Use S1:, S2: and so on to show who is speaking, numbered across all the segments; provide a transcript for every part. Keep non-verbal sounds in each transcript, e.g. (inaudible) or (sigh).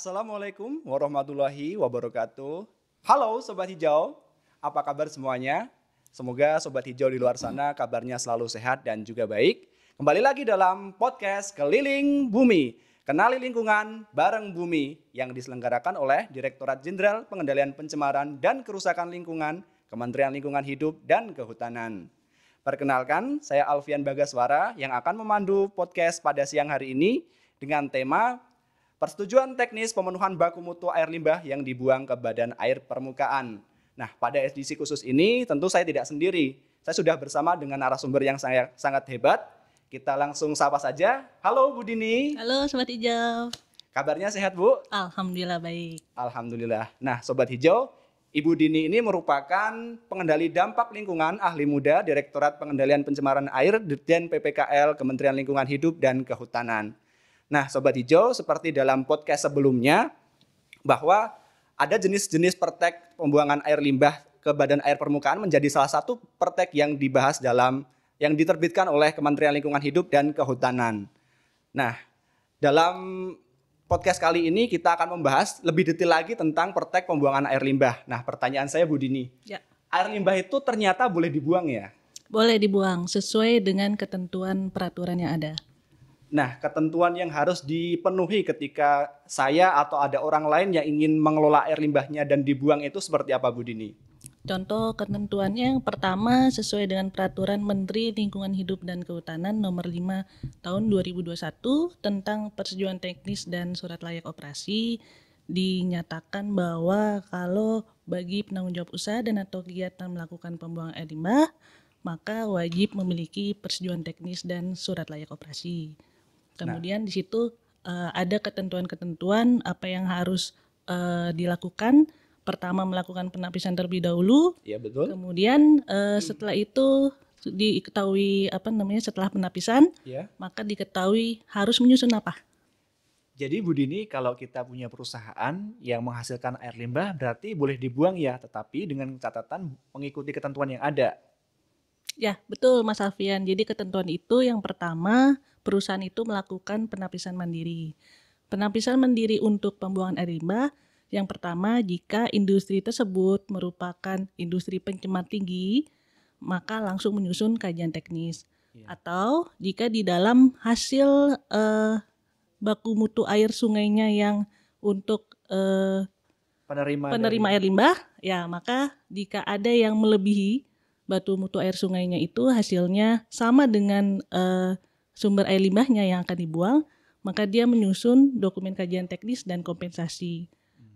S1: Assalamualaikum warahmatullahi wabarakatuh. Halo Sobat Hijau, apa kabar semuanya? Semoga Sobat Hijau di luar sana kabarnya selalu sehat dan juga baik. Kembali lagi dalam podcast Keliling Bumi. Kenali lingkungan bareng bumi yang diselenggarakan oleh Direktorat Jenderal Pengendalian Pencemaran dan Kerusakan Lingkungan, Kementerian Lingkungan Hidup dan Kehutanan. Perkenalkan, saya Alfian Bagaswara yang akan memandu podcast pada siang hari ini dengan tema Persetujuan teknis pemenuhan baku mutu air limbah yang dibuang ke badan air permukaan. Nah, pada SDC khusus ini tentu saya tidak sendiri. Saya sudah bersama dengan narasumber yang saya, sangat hebat. Kita langsung sapa saja. Halo Bu Dini. Halo Sobat Hijau. Kabarnya sehat Bu? Alhamdulillah baik. Alhamdulillah. Nah Sobat Hijau, Ibu Dini ini merupakan pengendali dampak lingkungan ahli muda Direktorat Pengendalian Pencemaran Air Dirjen PPKL Kementerian Lingkungan Hidup dan Kehutanan. Nah, sobat hijau, seperti dalam podcast sebelumnya bahwa ada jenis-jenis pertek pembuangan air limbah ke badan air permukaan menjadi salah satu pertek yang dibahas dalam yang diterbitkan oleh Kementerian Lingkungan Hidup dan Kehutanan. Nah, dalam podcast kali ini kita akan membahas lebih detail lagi tentang pertek pembuangan air limbah. Nah, pertanyaan saya Bu Dini. Ya. Air limbah itu ternyata boleh dibuang ya?
S2: Boleh dibuang sesuai dengan ketentuan peraturan yang ada.
S1: Nah, ketentuan yang harus dipenuhi ketika saya atau ada orang lain yang ingin mengelola air limbahnya dan dibuang itu seperti apa Bu Dini?
S2: Contoh ketentuannya yang pertama sesuai dengan peraturan Menteri Lingkungan Hidup dan Kehutanan nomor 5 tahun 2021 tentang persetujuan teknis dan surat layak operasi dinyatakan bahwa kalau bagi penanggung jawab usaha dan atau kegiatan melakukan pembuangan air limbah maka wajib memiliki persetujuan teknis dan surat layak operasi. Nah. Kemudian nah. di situ uh, ada ketentuan-ketentuan apa yang harus uh, dilakukan. Pertama melakukan penapisan terlebih dahulu. Iya betul. Kemudian uh, hmm. setelah itu diketahui apa namanya setelah penapisan, ya. maka diketahui harus menyusun apa.
S1: Jadi Bu Dini, kalau kita punya perusahaan yang menghasilkan air limbah berarti boleh dibuang ya, tetapi dengan catatan mengikuti ketentuan yang ada.
S2: Ya, betul Mas Alfian. Jadi ketentuan itu yang pertama perusahaan itu melakukan penapisan mandiri. Penapisan mandiri untuk pembuangan air limbah yang pertama jika industri tersebut merupakan industri pencemar tinggi, maka langsung menyusun kajian teknis. Ya. Atau jika di dalam hasil eh, baku mutu air sungainya yang untuk eh,
S1: penerima penerima dari... air limbah,
S2: ya maka jika ada yang melebihi batu mutu air sungainya itu hasilnya sama dengan uh, sumber air limbahnya yang akan dibuang, maka dia menyusun dokumen kajian teknis dan kompensasi. Hmm.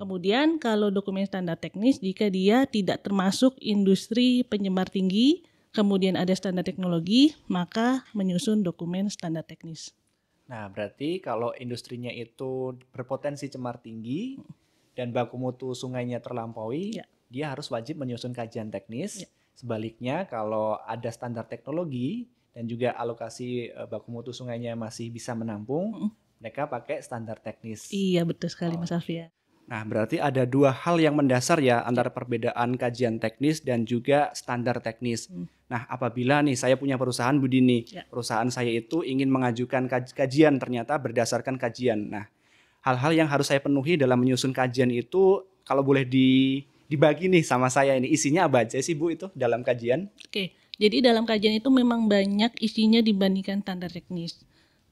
S2: Kemudian kalau dokumen standar teknis jika dia tidak termasuk industri penyemar tinggi, kemudian ada standar teknologi, maka menyusun dokumen standar teknis.
S1: Nah, berarti kalau industrinya itu berpotensi cemar tinggi hmm. dan baku mutu sungainya terlampaui, ya. dia harus wajib menyusun kajian teknis. Ya Sebaliknya kalau ada standar teknologi dan juga alokasi eh, baku mutu sungainya masih bisa menampung, mm mereka pakai standar teknis. Iya betul sekali oh. Mas Alfian. Nah, berarti ada dua hal yang mendasar ya antara iya. perbedaan kajian teknis dan juga standar teknis. Mm. Nah, apabila nih saya punya perusahaan Budi nih, ya. perusahaan saya itu ingin mengajukan kajian ternyata berdasarkan kajian. Nah, hal-hal yang harus saya penuhi dalam menyusun kajian itu kalau boleh di dibagi nih sama saya ini isinya apa aja sih Bu itu dalam kajian?
S2: Oke, jadi dalam kajian itu memang banyak isinya dibandingkan standar teknis.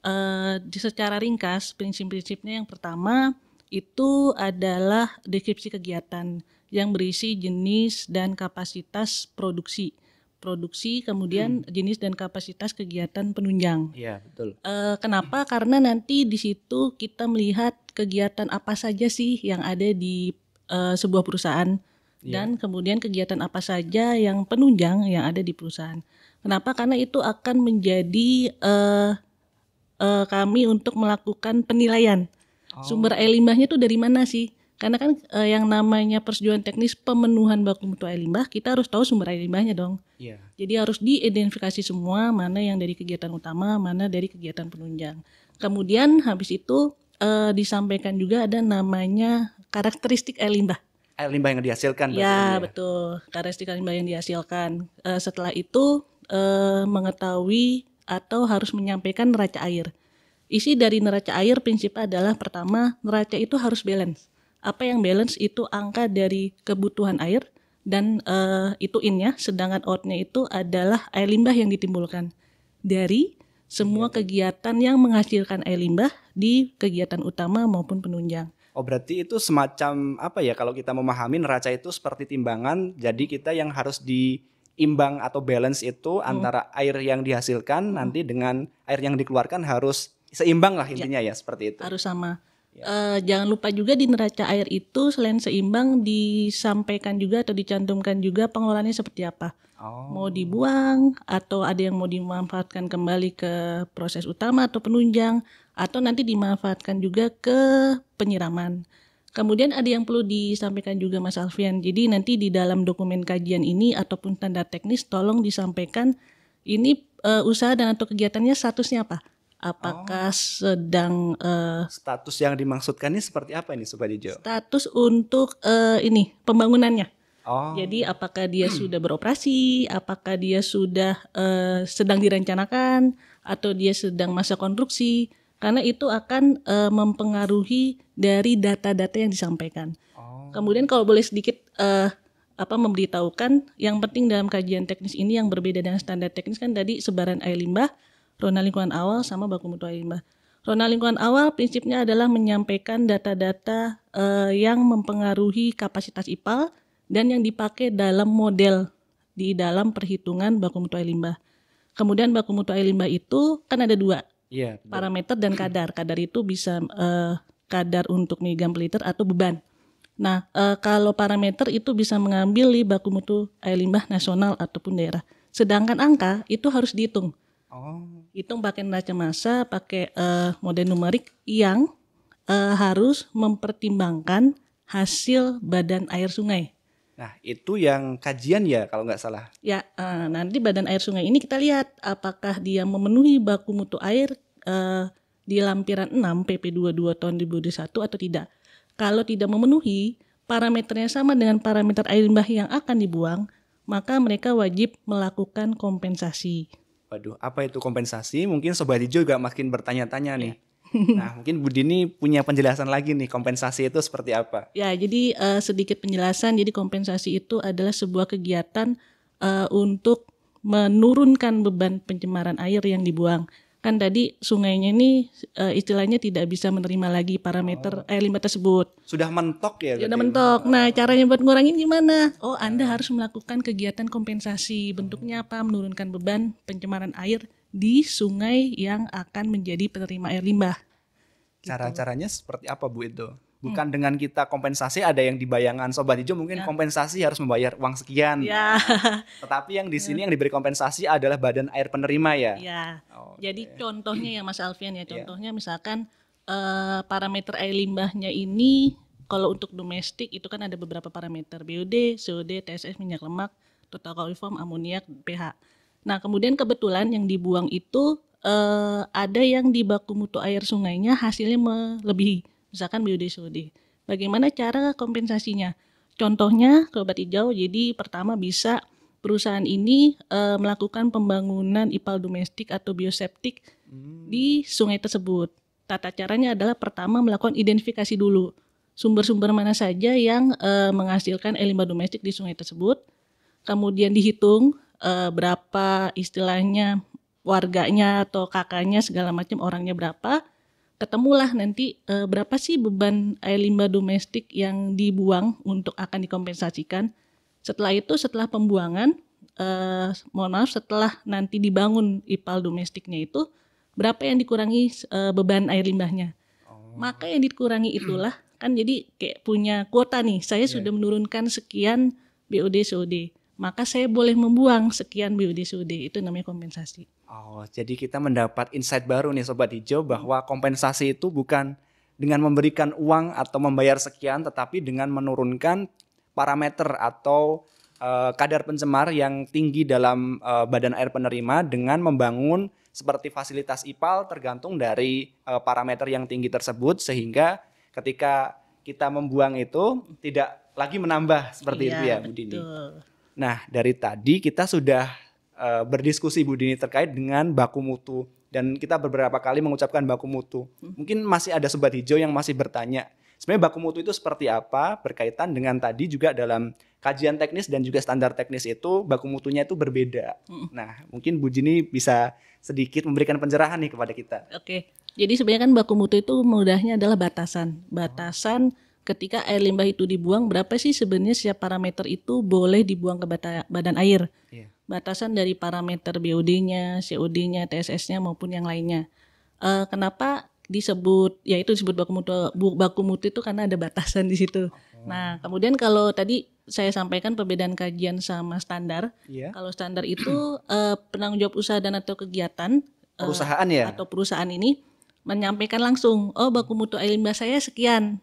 S2: Uh, secara ringkas prinsip-prinsipnya yang pertama itu adalah deskripsi kegiatan yang berisi jenis dan kapasitas produksi produksi kemudian hmm. jenis dan kapasitas kegiatan penunjang. Iya betul. Uh, kenapa? Karena nanti di situ kita melihat kegiatan apa saja sih yang ada di uh, sebuah perusahaan yeah. dan kemudian kegiatan apa saja yang penunjang yang ada di perusahaan. Kenapa? Karena itu akan menjadi uh, uh, kami untuk melakukan penilaian. Oh. Sumber air limbahnya itu dari mana sih? Karena kan uh, yang namanya persetujuan teknis pemenuhan baku mutu air limbah, kita harus tahu sumber air limbahnya dong. Yeah. Jadi harus diidentifikasi semua mana yang dari kegiatan utama, mana dari kegiatan penunjang. Kemudian habis itu uh, disampaikan juga ada namanya karakteristik air limbah
S1: air limbah yang dihasilkan. Ya, ya.
S2: betul. air limbah yang dihasilkan. Uh, setelah itu uh, mengetahui atau harus menyampaikan neraca air. Isi dari neraca air prinsip adalah pertama, neraca itu harus balance. Apa yang balance itu angka dari kebutuhan air dan uh, itu innya, sedangkan outnya itu adalah air limbah yang ditimbulkan dari semua iya. kegiatan yang menghasilkan air limbah di kegiatan utama maupun penunjang.
S1: Oh berarti itu semacam apa ya kalau kita memahami neraca itu seperti timbangan. Jadi kita yang harus diimbang atau balance itu hmm. antara air yang dihasilkan hmm. nanti dengan air yang dikeluarkan harus seimbang lah ya. intinya ya, ya seperti itu. Harus
S2: sama. Ya. Uh, jangan lupa juga di neraca air itu selain seimbang disampaikan juga atau dicantumkan juga pengelolaannya seperti apa. Oh. Mau dibuang atau ada yang mau dimanfaatkan kembali ke proses utama atau penunjang atau nanti dimanfaatkan juga ke penyiraman. Kemudian ada yang perlu disampaikan juga Mas Alfian. Jadi nanti di dalam dokumen kajian ini ataupun tanda teknis tolong disampaikan ini uh, usaha dan atau kegiatannya statusnya apa?
S1: Apakah oh. sedang uh, status yang dimaksudkan ini seperti apa ini Sobat Ijo?
S2: Status untuk uh, ini pembangunannya. Oh. Jadi apakah dia hmm. sudah beroperasi, apakah dia sudah uh, sedang direncanakan, atau dia sedang masa konstruksi, karena itu akan uh, mempengaruhi dari data-data yang disampaikan. Oh. Kemudian kalau boleh sedikit uh, apa memberitahukan, yang penting dalam kajian teknis ini yang berbeda dengan standar teknis kan tadi sebaran air limbah, rona lingkungan awal sama baku mutu air limbah. Rona lingkungan awal prinsipnya adalah menyampaikan data-data uh, yang mempengaruhi kapasitas IPAL dan yang dipakai dalam model di dalam perhitungan baku mutu air limbah. Kemudian baku mutu air limbah itu kan ada dua, yeah, iya, parameter dan kadar. Kadar itu bisa uh, kadar untuk miligram per liter atau beban. Nah, e, kalau parameter itu bisa mengambil di baku mutu air limbah nasional ataupun daerah. Sedangkan angka itu harus dihitung. Oh. Hitung pakai neraca massa, pakai e, model numerik yang e, harus mempertimbangkan hasil badan air sungai.
S1: Nah, itu yang kajian ya kalau nggak salah.
S2: Ya, uh, eh, nanti badan air sungai ini kita lihat apakah dia memenuhi baku mutu air uh, di lampiran 6 PP 22 tahun 2021 atau tidak. Kalau tidak memenuhi, parameternya sama dengan parameter air limbah yang akan dibuang, maka mereka wajib melakukan kompensasi.
S1: Waduh, apa itu kompensasi? Mungkin Sobat Hijau juga makin bertanya-tanya nih. Ya. Nah, mungkin Budi ini punya penjelasan lagi nih kompensasi itu seperti apa?
S2: Ya, jadi uh, sedikit penjelasan. Jadi kompensasi itu adalah sebuah kegiatan uh, untuk menurunkan beban pencemaran air yang dibuang. Kan tadi sungainya ini uh, istilahnya tidak bisa menerima lagi parameter oh. air limbah tersebut.
S1: Sudah mentok ya? Sudah mentok.
S2: Nah, oh. caranya buat ngurangin gimana? Oh, Anda nah. harus melakukan kegiatan kompensasi. Bentuknya apa? Menurunkan beban pencemaran air di sungai yang akan menjadi penerima air limbah.
S1: Gitu. Cara-caranya seperti apa Bu itu? Hmm. Bukan hmm. dengan kita kompensasi ada yang dibayangkan sobat hijau mungkin ya. kompensasi harus membayar uang sekian. Ya. (laughs) Tetapi yang di sini yang diberi kompensasi adalah badan air penerima ya.
S2: Ya. Okay. Jadi contohnya ya Mas Alfian ya, ya. contohnya ya. misalkan uh, parameter air limbahnya ini kalau untuk domestik itu kan ada beberapa parameter BOD, COD, TSS, minyak lemak, total coliform, amoniak, pH. Nah, kemudian kebetulan yang dibuang itu eh, ada yang di baku mutu air sungainya hasilnya melebihi, misalkan biodiesel. Bagaimana cara kompensasinya? Contohnya ke obat hijau. Jadi pertama bisa perusahaan ini eh, melakukan pembangunan ipal domestik atau bioseptik hmm. di sungai tersebut. Tata caranya adalah pertama melakukan identifikasi dulu sumber-sumber mana saja yang eh, menghasilkan limbah domestik di sungai tersebut. Kemudian dihitung uh, berapa istilahnya warganya atau kakaknya segala macam orangnya berapa ketemulah nanti e, berapa sih beban air limbah domestik yang dibuang untuk akan dikompensasikan. Setelah itu, setelah pembuangan, e, mohon maaf, setelah nanti dibangun ipal domestiknya itu, berapa yang dikurangi e, beban air limbahnya. Oh. Maka yang dikurangi itulah, kan jadi kayak punya kuota nih, saya iya. sudah menurunkan sekian BOD, COD maka saya boleh membuang sekian BUD-SUD. Itu namanya kompensasi.
S1: Oh, jadi kita mendapat insight baru nih Sobat Hijau bahwa kompensasi itu bukan dengan memberikan uang atau membayar sekian, tetapi dengan menurunkan parameter atau uh, kadar pencemar yang tinggi dalam uh, badan air penerima dengan membangun seperti fasilitas IPAL tergantung dari uh, parameter yang tinggi tersebut sehingga ketika kita membuang itu tidak lagi menambah seperti iya, itu ya Bu Dini. Betul. Nah, dari tadi kita sudah uh, berdiskusi Bu Dini terkait dengan baku mutu dan kita beberapa kali mengucapkan baku mutu. Hmm. Mungkin masih ada sobat hijau yang masih bertanya, sebenarnya baku mutu itu seperti apa berkaitan dengan tadi juga dalam kajian teknis dan juga standar teknis itu baku mutunya itu berbeda. Hmm. Nah, mungkin Bu Dini bisa sedikit memberikan pencerahan nih kepada kita.
S2: Oke. Jadi sebenarnya kan baku mutu itu mudahnya adalah batasan. Batasan oh ketika air limbah itu dibuang berapa sih sebenarnya setiap parameter itu boleh dibuang ke badan air yeah. batasan dari parameter BOD-nya, COD-nya, TSS-nya maupun yang lainnya. Uh, kenapa disebut ya itu disebut baku mutu baku mutu itu karena ada batasan di situ. Oh. Nah kemudian kalau tadi saya sampaikan perbedaan kajian sama standar. Yeah. Kalau standar itu uh, penanggung jawab usaha dan atau kegiatan
S1: eh, perusahaan uh, ya atau
S2: perusahaan ini menyampaikan langsung oh baku mutu air limbah saya sekian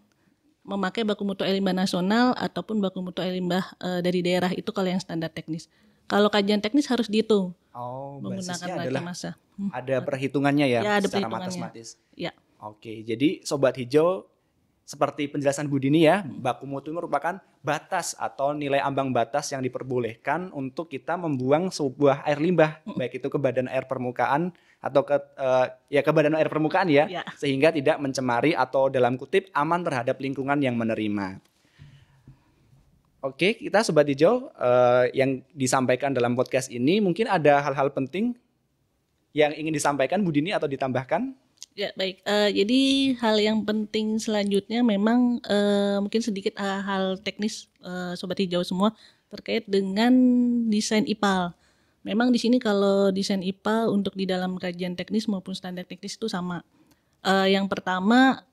S2: memakai baku mutu air limbah nasional ataupun baku mutu air limbah e, dari daerah itu kalau yang standar teknis. Kalau kajian teknis harus dihitung.
S1: Oh, menggunakan adalah masa. Hmm. Ada perhitungannya ya, ya ada secara matematis. Ya. Oke, jadi sobat hijau seperti penjelasan Bu Dini ya, hmm. baku mutu ini merupakan batas atau nilai ambang batas yang diperbolehkan untuk kita membuang sebuah air limbah, hmm. baik itu ke badan air permukaan atau ke uh, ya ke badan air permukaan ya, ya sehingga tidak mencemari atau dalam kutip aman terhadap lingkungan yang menerima. Oke, kita sobat hijau uh, yang disampaikan dalam podcast ini mungkin ada hal-hal penting yang ingin disampaikan Bu Dini atau ditambahkan?
S2: Ya baik, uh, jadi hal yang penting selanjutnya memang uh, mungkin sedikit hal-hal teknis uh, sobat hijau semua terkait dengan desain IPAL. Memang di sini kalau desain IPA untuk di dalam kajian teknis maupun standar teknis itu sama. Uh, yang pertama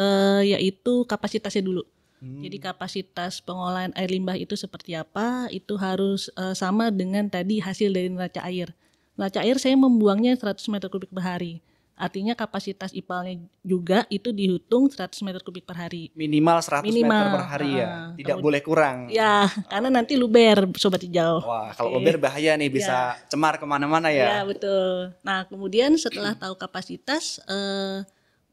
S2: uh, yaitu kapasitasnya dulu. Hmm. Jadi kapasitas pengolahan air limbah itu seperti apa? Itu harus uh, sama dengan tadi hasil dari neraca air. Neraca air saya membuangnya 100 meter kubik per hari. Artinya kapasitas ipalnya juga itu dihitung 100 meter kubik per hari.
S1: Minimal 100 Minimal, meter per hari ya. Uh, Tidak boleh kurang.
S2: Ya, karena nanti luber sobat hijau. Wah,
S1: kalau luber bahaya nih bisa ya. cemar kemana-mana ya. Ya
S2: betul. Nah kemudian setelah tahu kapasitas, eh,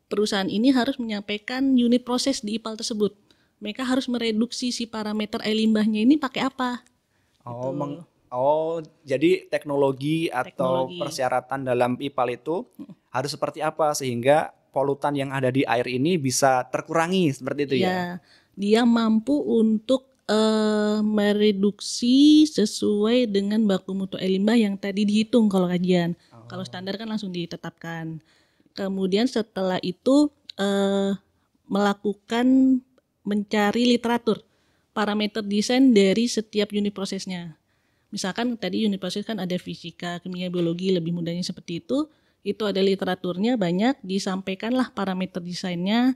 S2: perusahaan ini harus menyampaikan unit proses di ipal tersebut. Mereka harus mereduksi si parameter air e limbahnya ini pakai apa?
S1: Oh, gitu. meng Oh, jadi teknologi, teknologi. atau persyaratan dalam IPAL itu harus seperti apa sehingga polutan yang ada di air ini bisa terkurangi seperti itu ya. ya?
S2: Dia mampu untuk uh, mereduksi sesuai dengan baku mutu air limbah yang tadi dihitung kalau kajian. Oh. Kalau standar kan langsung ditetapkan. Kemudian setelah itu uh, melakukan mencari literatur parameter desain dari setiap unit prosesnya misalkan tadi universitas kan ada fisika, kimia, biologi, lebih mudahnya seperti itu, itu ada literaturnya banyak, disampaikanlah parameter desainnya,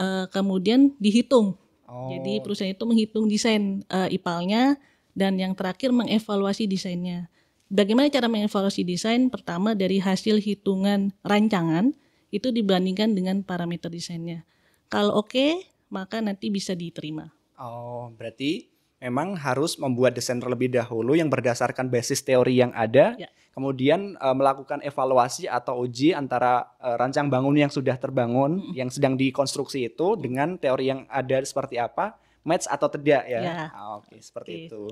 S2: uh, kemudian dihitung. Oh. Jadi perusahaan itu menghitung desain uh, eh, IPAL-nya, dan yang terakhir mengevaluasi desainnya. Bagaimana cara mengevaluasi desain? Pertama dari hasil hitungan rancangan itu dibandingkan dengan parameter desainnya. Kalau oke, okay, maka nanti bisa diterima.
S1: Oh, berarti memang harus membuat desain terlebih dahulu yang berdasarkan basis teori yang ada, ya. kemudian uh, melakukan evaluasi atau uji antara uh, rancang bangun yang sudah terbangun, hmm. yang sedang dikonstruksi itu dengan teori yang ada seperti apa, match atau tidak ya. ya. Ah, Oke, okay, seperti okay. itu.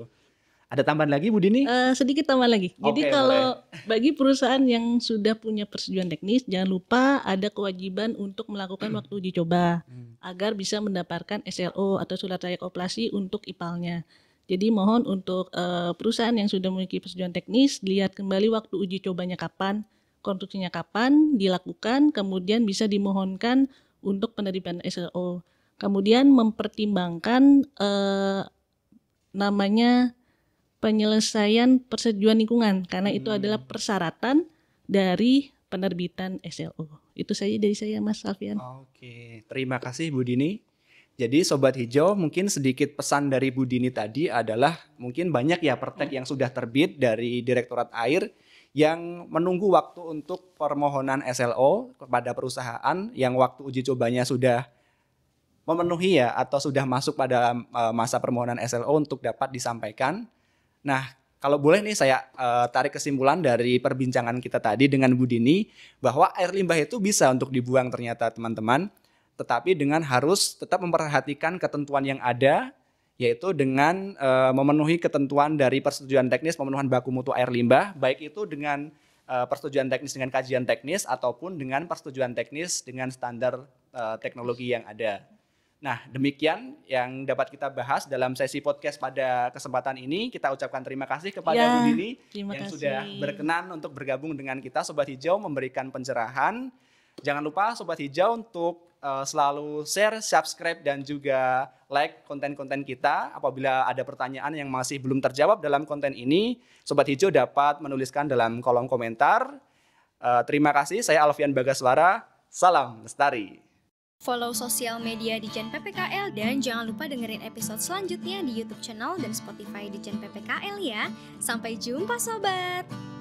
S1: Ada tambahan lagi Bu Dini? Uh, sedikit tambahan lagi. Okay, Jadi kalau
S2: boleh. bagi perusahaan yang sudah punya persetujuan teknis, jangan lupa ada kewajiban untuk melakukan hmm. waktu uji coba hmm. agar bisa mendapatkan SLO atau surat layak operasi untuk IPAL-nya. Jadi mohon untuk uh, perusahaan yang sudah memiliki persetujuan teknis lihat kembali waktu uji cobanya kapan, konstruksinya kapan dilakukan, kemudian bisa dimohonkan untuk penerimaan SLO. Kemudian mempertimbangkan uh, namanya penyelesaian persetujuan lingkungan karena hmm. itu adalah persyaratan dari penerbitan SLO. Itu saja dari saya Mas Alfian. Oke,
S1: terima kasih Bu Dini. Jadi Sobat Hijau mungkin sedikit pesan dari Bu Dini tadi adalah mungkin banyak ya pertek hmm. yang sudah terbit dari Direktorat Air yang menunggu waktu untuk permohonan SLO kepada perusahaan yang waktu uji cobanya sudah memenuhi ya atau sudah masuk pada eh, masa permohonan SLO untuk dapat disampaikan. Nah, kalau boleh nih saya uh, tarik kesimpulan dari perbincangan kita tadi dengan Bu Dini bahwa air limbah itu bisa untuk dibuang ternyata teman-teman, tetapi dengan harus tetap memperhatikan ketentuan yang ada yaitu dengan uh, memenuhi ketentuan dari persetujuan teknis pemenuhan baku mutu air limbah baik itu dengan uh, persetujuan teknis dengan kajian teknis ataupun dengan persetujuan teknis dengan standar uh, teknologi yang ada. Nah, demikian yang dapat kita bahas dalam sesi podcast pada kesempatan ini. Kita ucapkan terima kasih kepada ya, Bu Dini yang kasih. sudah berkenan untuk bergabung dengan kita Sobat Hijau memberikan pencerahan. Jangan lupa Sobat Hijau untuk uh, selalu share, subscribe dan juga like konten-konten kita. Apabila ada pertanyaan yang masih belum terjawab dalam konten ini, Sobat Hijau dapat menuliskan dalam kolom komentar. Uh, terima kasih, saya Alfian Bagaswara. Salam Lestari follow sosial media di Jen PPKL, dan jangan lupa dengerin episode selanjutnya di YouTube channel dan Spotify di Jen PPKL ya. Sampai jumpa sobat!